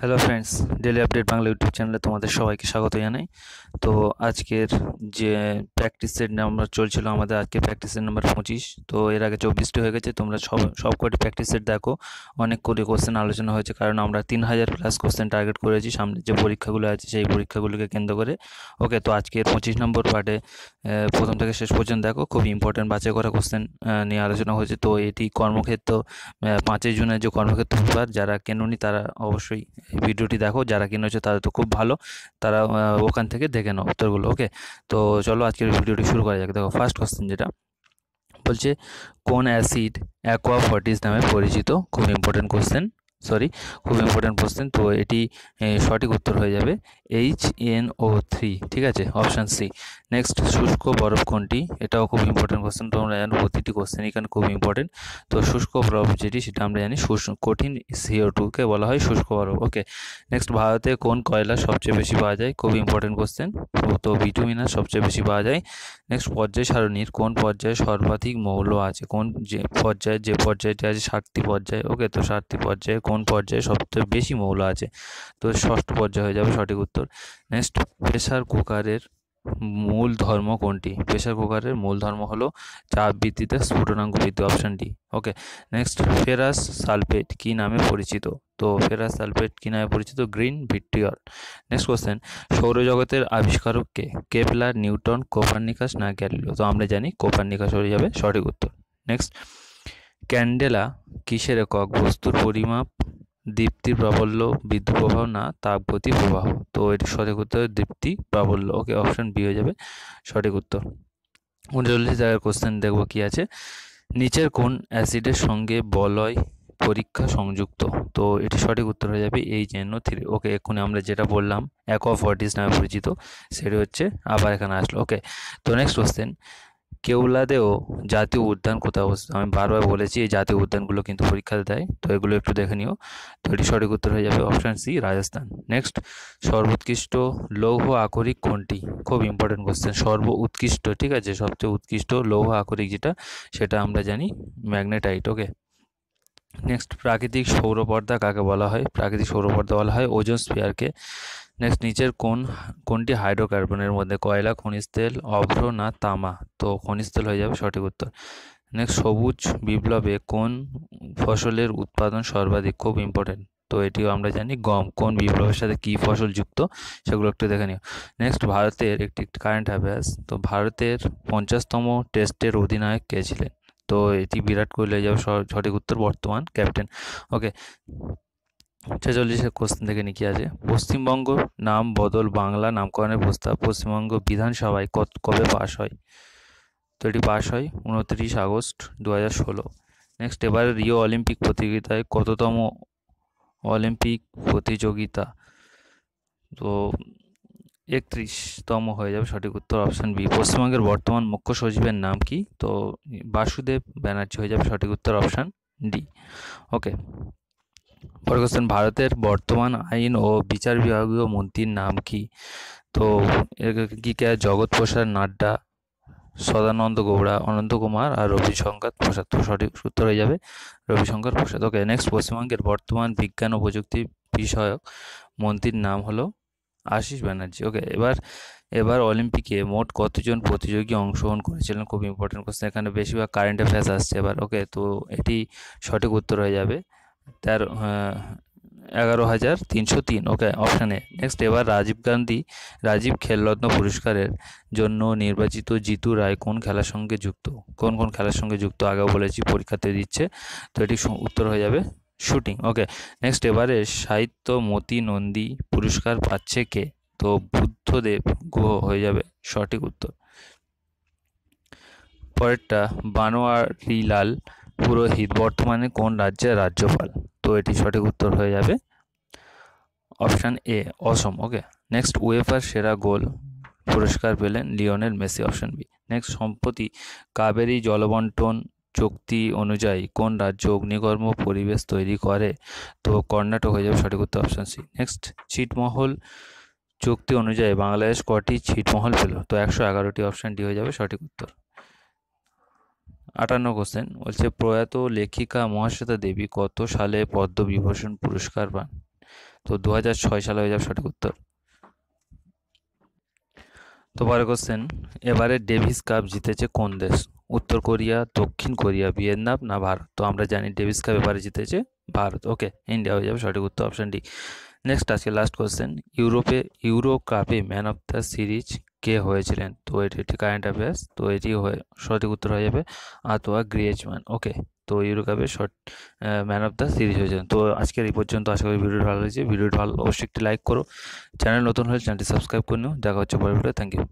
Hello friends daily update Bangla YouTube চ্যানেলে তোমাদের সবাইকে স্বাগত জানাই তো আজকের যে প্র্যাকটিসের নাম্বার চলছিল আমাদের আজকে প্র্যাকটিসের নাম্বার পঁচিশ তো এর আগে চব্বিশটি হয়ে গেছে তোমরা সব সব কটি প্র্যাকটিসের দেখো অনেক করে কোশ্চেন আলোচনা হয়েছে কারণ আমরা তিন হাজার প্লাস কোশ্চেন টার্গেট করেছি সামনে যে পরীক্ষাগুলো আছে সেই পরীক্ষাগুলোকে কেন্দ্র করে ওকে তো আজকের পঁচিশ নম্বর পার্টে প্রথম থেকে শেষ পর্যন্ত দেখো খুব ইম্পর্ট্যান্ট বাছাই করা কোশ্চেন নিয়ে আলোচনা হয়েছে তো এটি কর্মক্ষেত্র পাঁচই জুনের যে কর্মক্ষেত্র যারা কেনুনি তারা অবশ্যই ভিডিওটি দেখো যারা কিনেছো তাদের তো খুব ভালো তারা ওখান থেকে দেখে নাও উত্তরগুলো ওকে তো চলো আজকের ভিডিওটি শুরু করা যাক দেখো ফার্স্ট কোশ্চেন যেটা বলছে কোন অ্যাসিড অ্যাকোয়া ফর্টিস নামে পরিচিত খুব ইম্পর্টেন্ট কোশ্চেন সরি খুব ইম্পর্টেন্ট হ্যাঁ। কোশ্চেন তো এটি সঠিক উত্তর হয়ে যাবে এইচ এন ও থ্রি ঠিক আছে অপশান সি নেক্সট শুষ্ক বরফ কোনটি এটাও খুব ইম্পর্টেন্ট কোশ্চেন তো আমরা জানি প্রতিটি কোশ্চেন এখানে খুব ইম্পর্টেন্ট তো শুষ্ক বরফ যেটি সেটা আমরা জানি কঠিন সিও টুকে বলা হয় শুষ্ক বরফ ওকে নেক্সট ভারতে কোন কয়লা সবচেয়ে বেশি পাওয়া যায় খুব ইম্পর্টেন্ট কোশ্চেন তো ভিটামিনার সবচেয়ে বেশি পাওয়া যায় নেক্সট পর্যায় সারণীর কোন পর্যায়ে সর্বাধিক মৌল আছে কোন যে পর্যায়ে যে পর্যায়টি আছে সাতটি পর্যায়ে ওকে তো সাতটি পর্যায়ে কোন পর্যায়ে সবচেয়ে বেশি মৌল আছে তো ষষ্ঠ পর্যায়ে হয়ে যাবে সঠিক উত্তর নেক্সট প্রেসার কুকারের মূল ধর্ম কোনটি প্রেসার কুকারের মূল ধর্ম হলো চাপ বৃদ্ধিতে স্ফুটনাঙ্ক বৃদ্ধি option D okay next ferrous sulphate কি নামে পরিচিত তো ফেরাস সালফেট কি নামে পরিচিত গ্রিন ভিট্রিয়ল নেক্সট কোশ্চেন সৌরজগতের আবিষ্কারক কে কেপলার নিউটন কোপার্নিকাস না গ্যালিলিও তো আমরা জানি কোপার্নিকাস হয়ে যাবে সঠিক উত্তর নেক্সট ক্যান্ডেলা কিসের একক বস্তুর পরিমাপ দীপ্তি প্রাবল্য বিদ্যুৎ প্রবাহ না তাপগতি প্রবাহ তো এটি সঠিক উত্তর দীপ্তি প্রাবল্য ওকে অপশন বি হয়ে যাবে সঠিক উত্তর উনচল্লিশ জায়গার কোশ্চেন দেখবো কি আছে নিচের কোন অ্যাসিডের সঙ্গে বলয় পরীক্ষা সংযুক্ত তো এটি সঠিক উত্তর হয়ে যাবে এই জন্য থ্রি ওকে এক্ষুনি আমরা যেটা বললাম অ্যাকোফর্টিস নামে পরিচিত সেটি হচ্ছে আবার এখানে আসলো ওকে তো নেক্সট কোশ্চেন কেওলাদেও জাতীয় উদ্যান কোথায় অবস্থিত আমি বারবার বলেছি এই জাতীয় উদ্যানগুলো কিন্তু পরীক্ষাতে দেয় তো এগুলো একটু দেখে নিও তো এটি সঠিক উত্তর হয়ে যাবে অপশান সি রাজস্থান নেক্সট সর্বোৎকৃষ্ট লৌহ আকরিক কোনটি খুব ইম্পর্টেন্ট কোশ্চেন সর্ব উৎকৃষ্ট ঠিক আছে সবচেয়ে উৎকৃষ্ট লৌহ আকরিক যেটা সেটা আমরা জানি ম্যাগনেটাইট ওকে নেক্সট প্রাকৃতিক সৌরপর্দা কাকে বলা হয় প্রাকৃতিক সৌরপর্দা বলা হয় ওজন স্পেয়ারকে নেক্সট নিচের কোন কোনটি হাইড্রোকার্বনের মধ্যে কয়লা খনিজ তেল অভ্র না তামা তো খনিজ তেল হয়ে যাবে সঠিক উত্তর নেক্সট সবুজ বিপ্লবে কোন ফসলের উৎপাদন সর্বাধিক খুব ইম্পর্টেন্ট তো এটিও আমরা জানি গম কোন বিপ্লবের সাথে কী ফসল যুক্ত সেগুলো একটু দেখে নিও নেক্সট ভারতের একটি কারেন্ট অ্যাফেয়ার্স তো ভারতের পঞ্চাশতম টেস্টের অধিনায়ক কে ছিলেন তো এটি বিরাট কোহলি যাবে সঠিক উত্তর বর্তমান ক্যাপ্টেন ওকে ছেচল্লিশের কোশ্চেন থেকে নিয়ে কি আছে পশ্চিমবঙ্গ নাম বদল বাংলা নামকরণের প্রস্তাব পশ্চিমবঙ্গ বিধানসভায় কত কবে পাশ হয় তো এটি পাশ হয় উনত্রিশ আগস্ট দু হাজার ষোলো নেক্সট এবারে রিও অলিম্পিক প্রতিযোগিতায় কততম অলিম্পিক প্রতিযোগিতা তো একত্রিশতম হয়ে যাবে সঠিক উত্তর অপশান বি পশ্চিমবঙ্গের বর্তমান মুখ্য সচিবের নাম কি তো বাসুদেব ব্যানার্জি হয়ে যাবে সঠিক উত্তর অপশান ডি ওকে পরের কোশ্চেন ভারতের বর্তমান আইন ও বিচার বিভাগীয় মন্ত্রীর নাম কি তো কি কে জগৎ প্রসাদ নাড্ডা সদানন্দ গৌড়া অনন্ত কুমার আর রবিশঙ্কর প্রসাদ তো সঠিক উত্তর হয়ে যাবে রবিশঙ্কর প্রসাদ ওকে নেক্সট পশ্চিমবঙ্গের বর্তমান বিজ্ঞান ও প্রযুক্তি বিষয়ক মন্ত্রীর নাম হলো আশিস ব্যানার্জি ওকে এবার এবার অলিম্পিকে মোট কতজন প্রতিযোগী অংশগ্রহণ করেছিলেন খুব ইম্পর্টেন্ট কোশ্চেন এখানে বেশিরভাগ কারেন্ট অ্যাফেয়ার্স আসছে এবার ওকে তো এটি সঠিক উত্তর হয়ে যাবে তেরো এগারো হাজার তিনশো তিন ওকে অপশানে নেক্সট এবার রাজীব গান্ধী রাজীব খেলরত্ন পুরস্কারের জন্য নির্বাচিত জিতু রায় কোন খেলার সঙ্গে যুক্ত কোন কোন খেলার সঙ্গে যুক্ত আগে বলেছি পরীক্ষাতে দিচ্ছে তো এটি উত্তর হয়ে যাবে শুটিং ওকে নেক্সট এবারে সাহিত্য মতি নন্দী পুরস্কার পাচ্ছে কে তো বুদ্ধদেব গুহ হয়ে যাবে সঠিক উত্তর পরেরটা বানোয়ারিলাল লাল পুরোহিত বর্তমানে কোন রাজ্যের রাজ্যপাল তো এটি সঠিক উত্তর হয়ে যাবে option A Assam okay next UEFA সেরা গোল পুরস্কার পেলেন Lionel Messi option B next সম্প্রতি কাবেরি জলবন্টন চুক্তি অনুযায়ী কোন রাজ্য অগ্নিকর্ম পরিবেশ তৈরি করে তো কর্ণাটক হয়ে যাবে সঠিক উত্তর অপশান সি নেক্সট ছিটমহল চুক্তি অনুযায়ী বাংলাদেশ কটি ছিটমহল পেল তো একশো এগারোটি অপশান ডি হয়ে যাবে সঠিক উত্তর আটান্ন কোশ্চেন বলছে প্রয়াত লেখিকা মহাশ্বেতা দেবী কত সালে পদ্মবিভূষণ পুরস্কার পান তো দু সালে হয়ে যাবে সঠিক উত্তর তো পরের কোশ্চেন এবারে ডেভিস কাপ জিতেছে কোন দেশ উত্তর কোরিয়া দক্ষিণ কোরিয়া ভিয়েতনাম না ভারত তো আমরা জানি ডেভিস কাপ এবারে জিতেছে ভারত ওকে ইন্ডিয়া হয়ে যাবে সঠিক উত্তর অপশান ডি নেক্সট আজকে লাস্ট কোশ্চেন ইউরোপে ইউরো কাপে ম্যান অফ দ্য সিরিজ কে হয়েছিলেন তো এটি একটি কারেন্ট অ্যাফেয়ার্স তো এটি হয়ে সঠিক উত্তর হয়ে যাবে আতোয়া গ্রিয়েজম্যান ওকে তো ইউরোকাপের শর্ট ম্যান অফ দ্য সিরিজ হয়েছিলেন তো আজকের এই পর্যন্ত আশা করি ভিডিও ভালো হয়েছে ভিডিও ভালো অবশ্যই একটি লাইক করো চ্যানেল নতুন হলে চ্যানেলটি সাবস্ক্রাইব করে নিও দেখা হচ্ছে পরে ভিডিও থ্যাংক ইউ